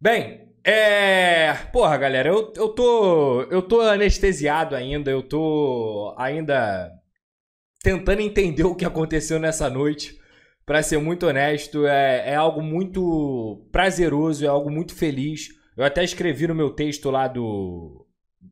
Bem, é. Porra, galera, eu, eu tô. Eu tô anestesiado ainda, eu tô ainda tentando entender o que aconteceu nessa noite. Pra ser muito honesto, é, é algo muito prazeroso, é algo muito feliz. Eu até escrevi no meu texto lá do,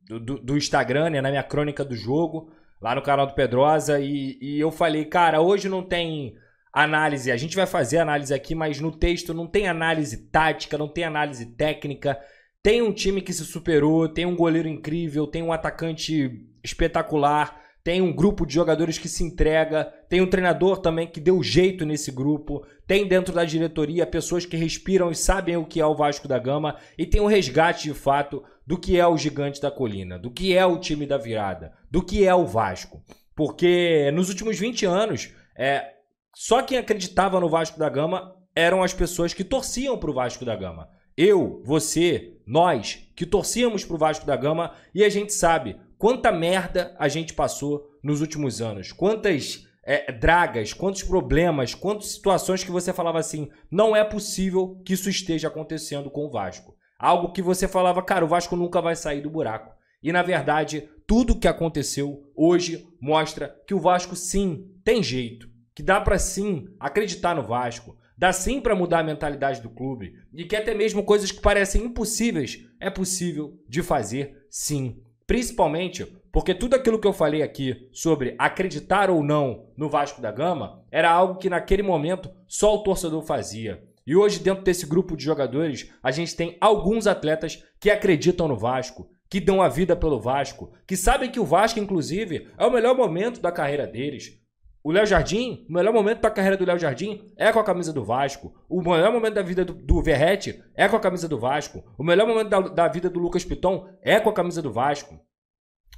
do, do Instagram, né, na minha crônica do jogo, lá no canal do Pedrosa, e, e eu falei, cara, hoje não tem análise. A gente vai fazer análise aqui, mas no texto não tem análise tática, não tem análise técnica. Tem um time que se superou, tem um goleiro incrível, tem um atacante espetacular, tem um grupo de jogadores que se entrega, tem um treinador também que deu jeito nesse grupo, tem dentro da diretoria pessoas que respiram e sabem o que é o Vasco da Gama e tem um resgate de fato do que é o gigante da colina, do que é o time da virada, do que é o Vasco. Porque nos últimos 20 anos, é, só quem acreditava no Vasco da Gama eram as pessoas que torciam para o Vasco da Gama. Eu, você, nós, que torcíamos para o Vasco da Gama e a gente sabe quanta merda a gente passou nos últimos anos. Quantas é, dragas, quantos problemas, quantas situações que você falava assim, não é possível que isso esteja acontecendo com o Vasco. Algo que você falava, cara, o Vasco nunca vai sair do buraco. E na verdade, tudo que aconteceu hoje mostra que o Vasco sim tem jeito que dá para sim acreditar no Vasco, dá sim para mudar a mentalidade do clube e que até mesmo coisas que parecem impossíveis é possível de fazer sim. Principalmente porque tudo aquilo que eu falei aqui sobre acreditar ou não no Vasco da Gama era algo que naquele momento só o torcedor fazia. E hoje, dentro desse grupo de jogadores, a gente tem alguns atletas que acreditam no Vasco, que dão a vida pelo Vasco, que sabem que o Vasco, inclusive, é o melhor momento da carreira deles. O Léo Jardim, o melhor momento para a carreira do Léo Jardim é com a camisa do Vasco. O melhor momento da vida do, do Verrete é com a camisa do Vasco. O melhor momento da, da, vida do Lucas Piton é com a camisa do Vasco.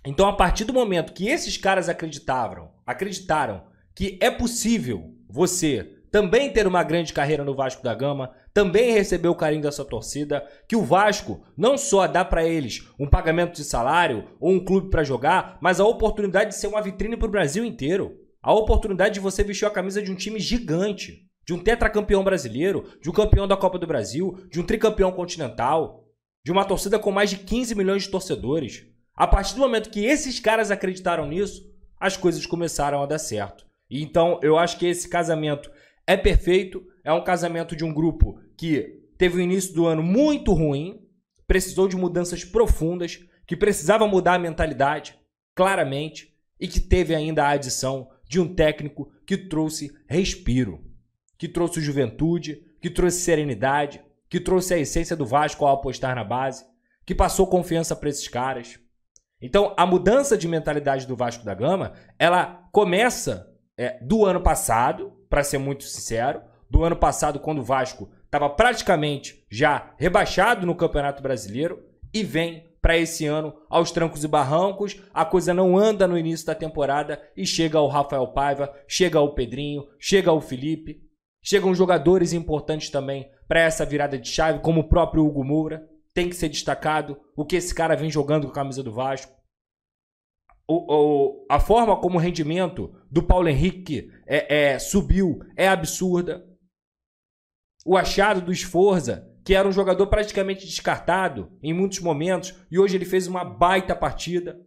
Então, a partir do momento que esses caras acreditavam, acreditaram que é possível você também ter uma grande carreira no Vasco da Gama, também receber o carinho da sua torcida, que o Vasco não só dá para eles um pagamento de salário ou um clube para jogar, mas a oportunidade de ser uma vitrine para o Brasil inteiro a oportunidade de você vestir a camisa de um time gigante, de um tetracampeão brasileiro, de um campeão da Copa do Brasil, de um tricampeão continental, de uma torcida com mais de 15 milhões de torcedores. A partir do momento que esses caras acreditaram nisso, as coisas começaram a dar certo. E então eu acho que esse casamento é perfeito, é um casamento de um grupo que teve o início do ano muito ruim, precisou de mudanças profundas, que precisava mudar a mentalidade, claramente, e que teve ainda a adição de um técnico que trouxe respiro, que trouxe juventude, que trouxe serenidade, que trouxe a essência do Vasco ao apostar na base, que passou confiança para esses caras. Então, a mudança de mentalidade do Vasco da Gama, ela começa é, do ano passado, para ser muito sincero, do ano passado quando o Vasco estava praticamente já rebaixado no Campeonato Brasileiro e vem para esse ano aos trancos e barrancos. A coisa não anda no início da temporada e chega o Rafael Paiva, chega o Pedrinho, chega o Felipe, chegam jogadores importantes também para essa virada de chave, como o próprio Hugo Moura. Tem que ser destacado o que esse cara vem jogando com a camisa do Vasco. O, o, a forma como o rendimento do Paulo Henrique é, é, subiu é absurda. O achado do Esforza que era um jogador praticamente descartado em muitos momentos, e hoje ele fez uma baita partida,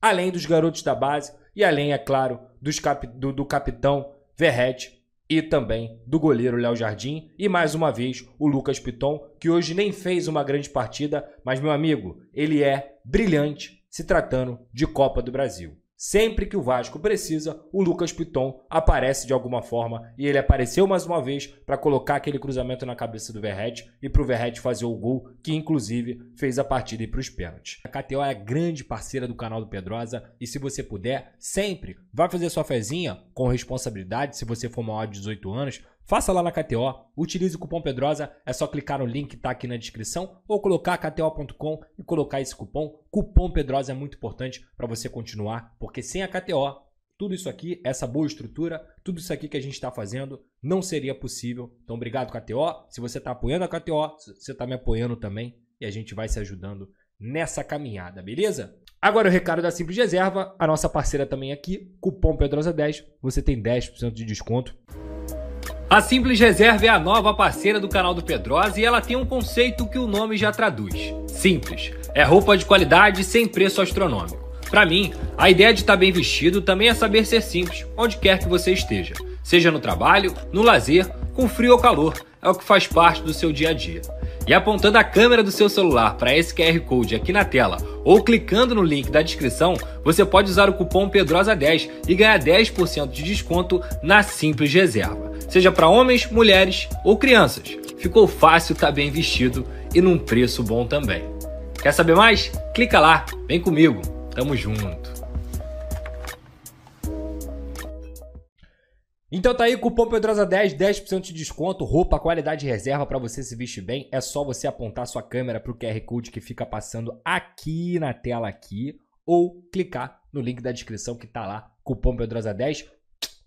além dos garotos da base e além, é claro, cap, do, do, capitão Verrete e também do goleiro Léo Jardim e mais uma vez o Lucas Piton, que hoje nem fez uma grande partida, mas meu amigo, ele é brilhante se tratando de Copa do Brasil. Sempre que o Vasco precisa, o Lucas Piton aparece de alguma forma e ele apareceu mais uma vez para colocar aquele cruzamento na cabeça do Verrete e para o Verrete fazer o gol que inclusive fez a partida ir para os pênaltis. A KTO é a grande parceira do canal do Pedrosa e se você puder, sempre vai fazer sua fezinha com responsabilidade se você for maior de 18 anos, Faça lá na KTO, utilize o cupom Pedrosa, é só clicar no link que está aqui na descrição ou colocar KTO.com e colocar esse cupom. Cupom Pedrosa é muito importante para você continuar, porque sem a KTO, tudo isso aqui, essa boa estrutura, tudo isso aqui que a gente está fazendo não seria possível. Então, obrigado, KTO. Se você está apoiando a KTO, você está me apoiando também e a gente vai se ajudando nessa caminhada, beleza? Agora o recado da Simples Reserva, a nossa parceira também aqui, cupom Pedrosa10, você tem 10% de desconto a Simples Reserva é a nova parceira do canal do Pedrosa e ela tem um conceito que o nome já traduz. Simples. É roupa de qualidade sem preço astronômico. Para mim, a ideia de estar tá bem vestido também é saber ser simples, onde quer que você esteja. Seja no trabalho, no lazer, com frio ou calor, é o que faz parte do seu dia a dia. E apontando a câmera do seu celular para esse QR Code aqui na tela ou clicando no link da descrição, você pode usar o cupom PEDROSA10 e ganhar 10% de desconto na Simples Reserva seja para homens, mulheres ou crianças. Ficou fácil, tá bem vestido e num preço bom também. Quer saber mais? Clica lá, vem comigo. Tamo junto. Então tá aí, cupom Pedrosa10, 10% de desconto, roupa, qualidade reserva para você se vestir bem. É só você apontar sua câmera pro QR Code que fica passando aqui na tela aqui ou clicar no link da descrição que tá lá, cupom Pedrosa10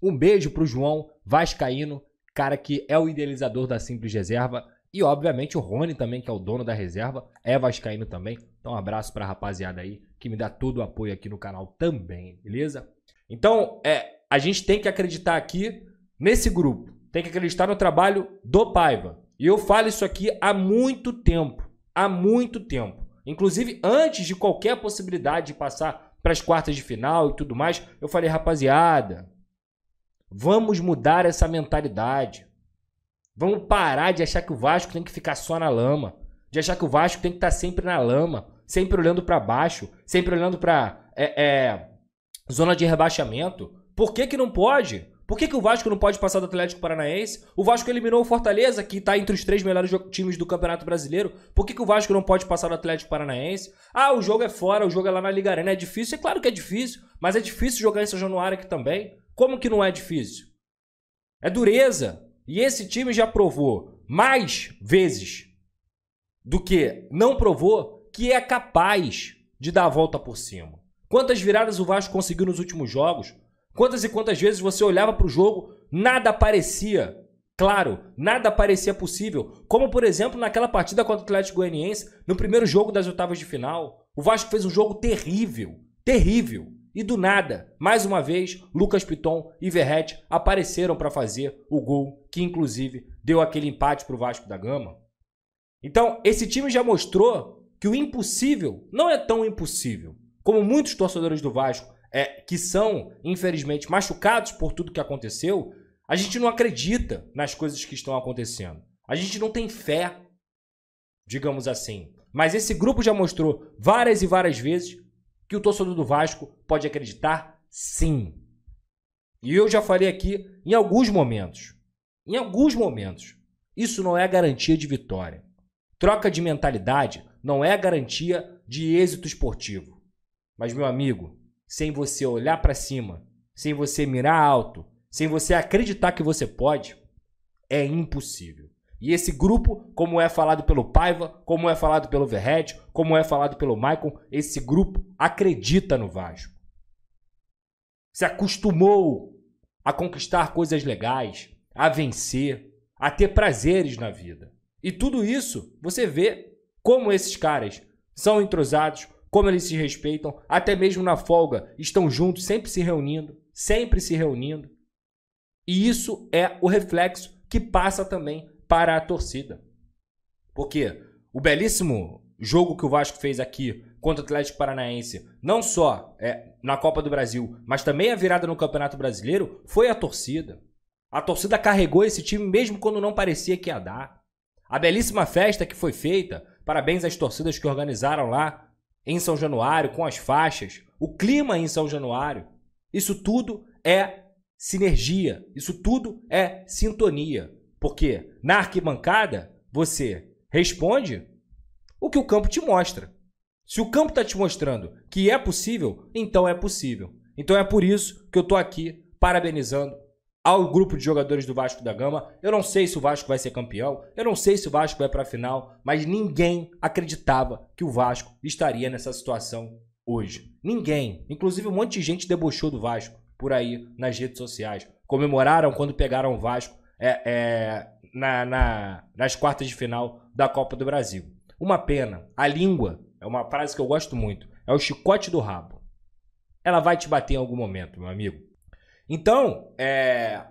um beijo para o João Vascaíno, cara que é o idealizador da Simples Reserva. E, obviamente, o Rony também, que é o dono da reserva, é vascaíno também. Então, um abraço para a rapaziada aí, que me dá todo o apoio aqui no canal também, beleza? Então, é, a gente tem que acreditar aqui nesse grupo. Tem que acreditar no trabalho do Paiva. E eu falo isso aqui há muito tempo. Há muito tempo. Inclusive, antes de qualquer possibilidade de passar para as quartas de final e tudo mais, eu falei, rapaziada, Vamos mudar essa mentalidade. Vamos parar de achar que o Vasco tem que ficar só na lama, de achar que o Vasco tem que estar tá sempre na lama, sempre olhando para baixo, sempre olhando para é, é, zona de rebaixamento. Por que, que não pode? Por que, que o Vasco não pode passar do Atlético Paranaense? O Vasco eliminou o Fortaleza, que está entre os três melhores times do Campeonato Brasileiro. Por que, que o Vasco não pode passar do Atlético Paranaense? Ah, o jogo é fora, o jogo é lá na Liga Arena. É difícil? É claro que é difícil, mas é difícil jogar em São Januário aqui também. Como que não é difícil? É dureza. E esse time já provou mais vezes do que não provou que é capaz de dar a volta por cima. Quantas viradas o Vasco conseguiu nos últimos jogos? Quantas e quantas vezes você olhava para o jogo, nada parecia claro, nada parecia possível. Como, por exemplo, naquela partida contra o Atlético Goianiense, no primeiro jogo das oitavas de final. O Vasco fez um jogo terrível, terrível. E do nada, mais uma vez, Lucas Piton e Verrete apareceram para fazer o gol que, inclusive, deu aquele empate para o Vasco da Gama. Então, esse time já mostrou que o impossível não é tão impossível como muitos torcedores do Vasco, é, que são, infelizmente, machucados por tudo que aconteceu. A gente não acredita nas coisas que estão acontecendo. A gente não tem fé, digamos assim. Mas esse grupo já mostrou várias e várias vezes que o torcedor do Vasco pode acreditar sim. E eu já falei aqui em alguns momentos. Em alguns momentos. Isso não é garantia de vitória. Troca de mentalidade não é garantia de êxito esportivo. Mas, meu amigo, sem você olhar para cima, sem você mirar alto, sem você acreditar que você pode, é impossível. E esse grupo, como é falado pelo Paiva, como é falado pelo Verret, como é falado pelo Maicon, esse grupo acredita no Vasco. Se acostumou a conquistar coisas legais, a vencer, a ter prazeres na vida. E tudo isso você vê como esses caras são entrosados, como eles se respeitam, até mesmo na folga estão juntos, sempre se reunindo, sempre se reunindo. E isso é o reflexo que passa também para a torcida. Porque o belíssimo jogo que o Vasco fez aqui contra o Atlético Paranaense, não só é, na Copa do Brasil, mas também a virada no Campeonato Brasileiro, foi a torcida. A torcida carregou esse time mesmo quando não parecia que ia dar. A belíssima festa que foi feita, parabéns às torcidas que organizaram lá em São Januário, com as faixas, o clima em São Januário. Isso tudo é sinergia, isso tudo é sintonia. Porque na arquibancada você responde o que o campo te mostra. Se o campo está te mostrando que é possível, então é possível. Então é por isso que eu estou aqui parabenizando ao grupo de jogadores do Vasco da Gama. Eu não sei se o Vasco vai ser campeão, eu não sei se o Vasco vai para a final, mas ninguém acreditava que o Vasco estaria nessa situação hoje. Ninguém. Inclusive um monte de gente debochou do Vasco por aí nas redes sociais. Comemoraram quando pegaram o Vasco é, é, na, na, nas quartas de final da Copa do Brasil. Uma pena. A língua, é uma frase que eu gosto muito, é o chicote do rabo. Ela vai te bater em algum momento, meu amigo. Então, é,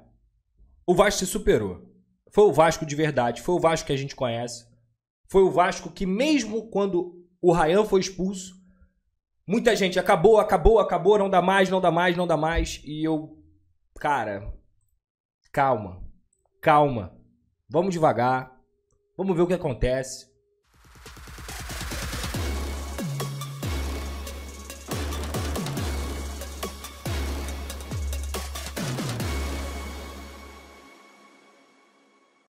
o Vasco se superou. Foi o Vasco de verdade, foi o Vasco que a gente conhece. Foi o Vasco que, mesmo quando o Rayan foi expulso, muita gente acabou, acabou, acabou, não dá mais, não dá mais, não dá mais. E eu, cara, calma calma, vamos devagar, vamos ver o que acontece.